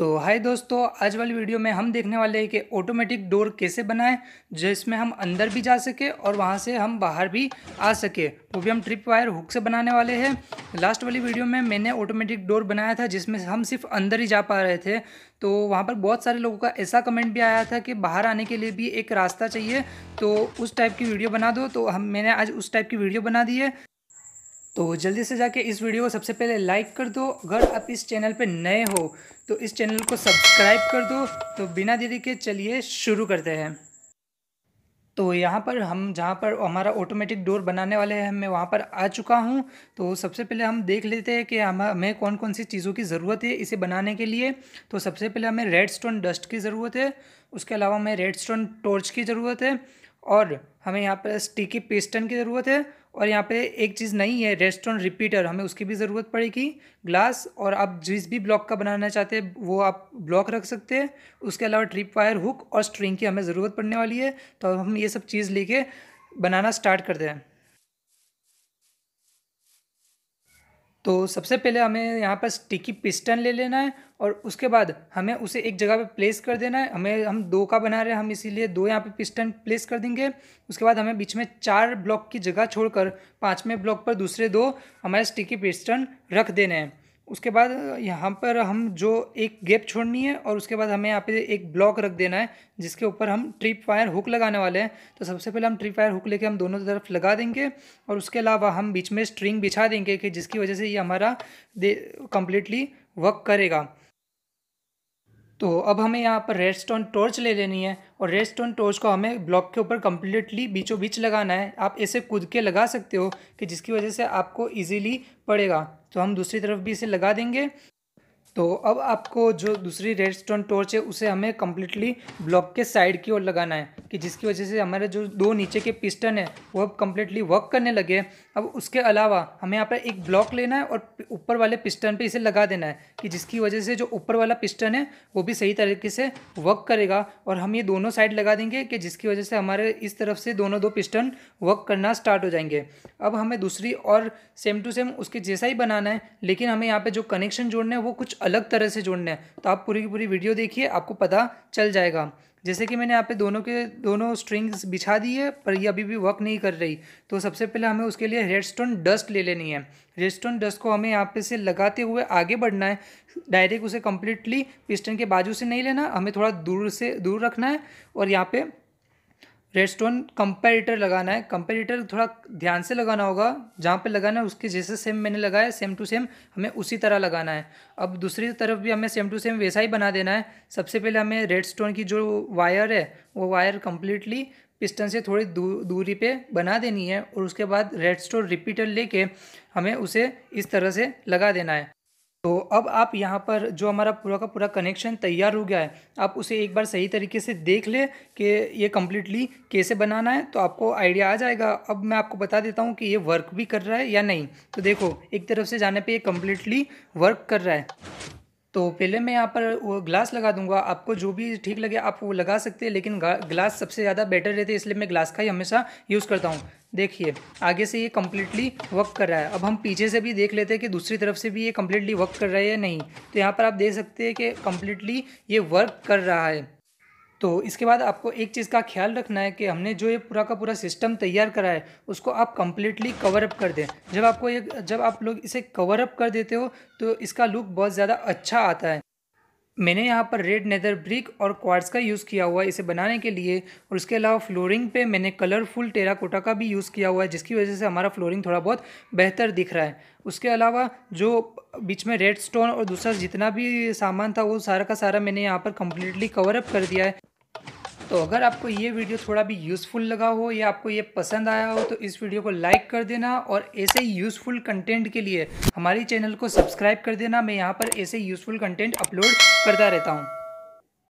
तो हाय दोस्तों आज वाली वीडियो में हम देखने वाले हैं कि ऑटोमेटिक डोर कैसे बनाएं जिसमें हम अंदर भी जा सके और वहां से हम बाहर भी आ सके वो भी हम ट्रिप वायर हुक से बनाने वाले हैं लास्ट वाली वीडियो में मैंने ऑटोमेटिक डोर बनाया था जिसमें हम सिर्फ अंदर ही जा पा रहे थे तो वहाँ पर बहुत सारे लोगों का ऐसा कमेंट भी आया था कि बाहर आने के लिए भी एक रास्ता चाहिए तो उस टाइप की वीडियो बना दो तो हम मैंने आज उस टाइप की वीडियो बना दी है तो जल्दी से जाके इस वीडियो को सबसे पहले लाइक कर दो अगर आप इस चैनल पे नए हो तो इस चैनल को सब्सक्राइब कर दो तो बिना देरी के चलिए शुरू करते हैं तो यहाँ पर हम जहाँ पर हमारा ऑटोमेटिक डोर बनाने वाले हैं मैं वहाँ पर आ चुका हूँ तो सबसे पहले हम देख लेते हैं कि हम हमें कौन कौन सी चीज़ों की ज़रूरत है इसे बनाने के लिए तो सबसे पहले हमें रेड स्टोन डस्ट की ज़रूरत है उसके अलावा हमें रेड स्टोन टॉर्च की ज़रूरत है और हमें यहाँ पर स्टिकी पेस्टन की ज़रूरत है और यहाँ पे एक चीज़ नहीं है रेस्टोरेंट रिपीटर हमें उसकी भी ज़रूरत पड़ेगी ग्लास और आप जिस भी ब्लॉक का बनाना चाहते हैं वो आप ब्लॉक रख सकते हैं उसके अलावा ट्रिप वायर हुक और स्ट्रिंग की हमें ज़रूरत पड़ने वाली है तो हम ये सब चीज़ लेके बनाना स्टार्ट करते हैं तो सबसे पहले हमें यहाँ पर स्टिकी पिस्टन ले लेना है और उसके बाद हमें उसे एक जगह पे प्लेस कर देना है हमें हम दो का बना रहे हैं हम इसीलिए दो यहाँ पे पिस्टन प्लेस कर देंगे उसके बाद हमें बीच में चार ब्लॉक की जगह छोड़कर पाँचवें ब्लॉक पर दूसरे दो हमारे स्टिकी पिस्टन रख देने हैं उसके बाद यहाँ पर हम जो एक गैप छोड़नी है और उसके बाद हमें यहाँ पे एक ब्लॉक रख देना है जिसके ऊपर हम ट्रिप वायर हुक लगाने वाले हैं तो सबसे पहले हम ट्रिप वायर हुक लेके हम दोनों तरफ लगा देंगे और उसके अलावा हम बीच में स्ट्रिंग बिछा देंगे कि जिसकी वजह से ये हमारा दे कम्प्लीटली वर्क करेगा तो अब हमें यहाँ पर रेड स्टोन टॉर्च ले लेनी है और रेड स्टोन टॉर्च को हमें ब्लॉक के ऊपर कम्प्लीटली बीचों बीच लगाना है आप ऐसे कूद के लगा सकते हो कि जिसकी वजह से आपको ईजीली पड़ेगा तो हम दूसरी तरफ भी इसे लगा देंगे तो अब आपको जो दूसरी रेड स्टोन टॉर्च है उसे हमें कम्प्लीटली ब्लॉक के साइड की ओर लगाना है कि जिसकी वजह से हमारे जो दो नीचे के पिस्टन है वो अब कम्प्लीटली वर्क करने लगे अब उसके अलावा हमें यहाँ पर एक ब्लॉक लेना है और ऊपर वाले पिस्टन पे इसे लगा देना है कि जिसकी वजह से जो ऊपर वाला पिस्टन है वो भी सही तरीके से वर्क करेगा और हम ये दोनों साइड लगा देंगे कि जिसकी वजह से हमारे इस तरफ से दोनों दो पिस्टन वर्क करना स्टार्ट हो जाएंगे अब हमें दूसरी और सेम टू सेम उसके जैसा ही बनाना है लेकिन हमें यहाँ पर जो कनेक्शन जोड़ना है वो कुछ अलग तरह से जोड़ना है तो आप पूरी की पूरी वीडियो देखिए आपको पता चल जाएगा जैसे कि मैंने यहाँ पे दोनों के दोनों स्ट्रिंग्स बिछा दी है पर ये अभी भी वर्क नहीं कर रही तो सबसे पहले हमें उसके लिए रेडस्टोन डस्ट ले लेनी है रेडस्टोन डस्ट को हमें यहाँ पे से लगाते हुए आगे बढ़ना है डायरेक्ट उसे कम्प्लीटली पिस्टन के बाजू से नहीं लेना हमें थोड़ा दूर से दूर रखना है और यहाँ पर रेडस्टोन कंपेरेटर लगाना है कंपेरेटर थोड़ा ध्यान से लगाना होगा जहाँ पे लगाना है उसके जैसे सेम मैंने लगाया सेम टू सेम हमें उसी तरह लगाना है अब दूसरी तरफ भी हमें सेम टू सेम वैसा ही बना देना है सबसे पहले हमें रेडस्टोन की जो वायर है वो वायर कम्प्लीटली पिस्टन से थोड़ी दूर दूरी पे बना देनी है और उसके बाद रेड स्टोन रिपीटर लेके हमें उसे इस तरह से लगा देना है तो अब आप यहाँ पर जो हमारा पूरा का पूरा कनेक्शन तैयार हो गया है आप उसे एक बार सही तरीके से देख ले कि ये कम्प्लीटली कैसे बनाना है तो आपको आइडिया आ जाएगा अब मैं आपको बता देता हूँ कि ये वर्क भी कर रहा है या नहीं तो देखो एक तरफ से जाने पे ये कम्प्लीटली वर्क कर रहा है तो पहले मैं यहाँ पर वो ग्लास लगा दूंगा आपको जो भी ठीक लगे आप वो लगा सकते हैं लेकिन ग्लास सबसे ज़्यादा बेटर रहते हैं इसलिए मैं ग्लास का ही हमेशा यूज़ करता हूँ देखिए आगे से ये कम्प्लीटली वर्क कर रहा है अब हम पीछे से भी देख लेते हैं कि दूसरी तरफ से भी ये कम्प्लीटली वर्क कर रहा है या नहीं तो यहाँ पर आप देख सकते हैं कि कम्प्लीटली ये वर्क कर रहा है तो इसके बाद आपको एक चीज़ का ख्याल रखना है कि हमने जो ये पूरा का पूरा सिस्टम तैयार करा है उसको आप कम्प्लीटली कवर अप कर दें जब आपको ये जब आप लोग इसे कवर अप कर देते हो तो इसका लुक बहुत ज़्यादा अच्छा आता है मैंने यहाँ पर रेड नेदर ब्रिक और क्वार्ट्स का यूज़ किया हुआ है इसे बनाने के लिए और उसके अलावा फ्लोरिंग पे मैंने कलरफुल टेराकोटा का भी यूज़ किया हुआ है जिसकी वजह से हमारा फ्लोरिंग थोड़ा बहुत बेहतर दिख रहा है उसके अलावा जो बीच में रेड स्टोन और दूसरा जितना भी सामान था वो सारा का सारा मैंने यहाँ पर कम्प्लीटली कवर अप कर दिया है तो अगर आपको ये वीडियो थोड़ा भी यूज़फुल लगा हो या आपको ये पसंद आया हो तो इस वीडियो को लाइक कर देना और ऐसे यूज़फुल कंटेंट के लिए हमारे चैनल को सब्सक्राइब कर देना मैं यहाँ पर ऐसे यूज़फुल कंटेंट अपलोड करता रहता हूँ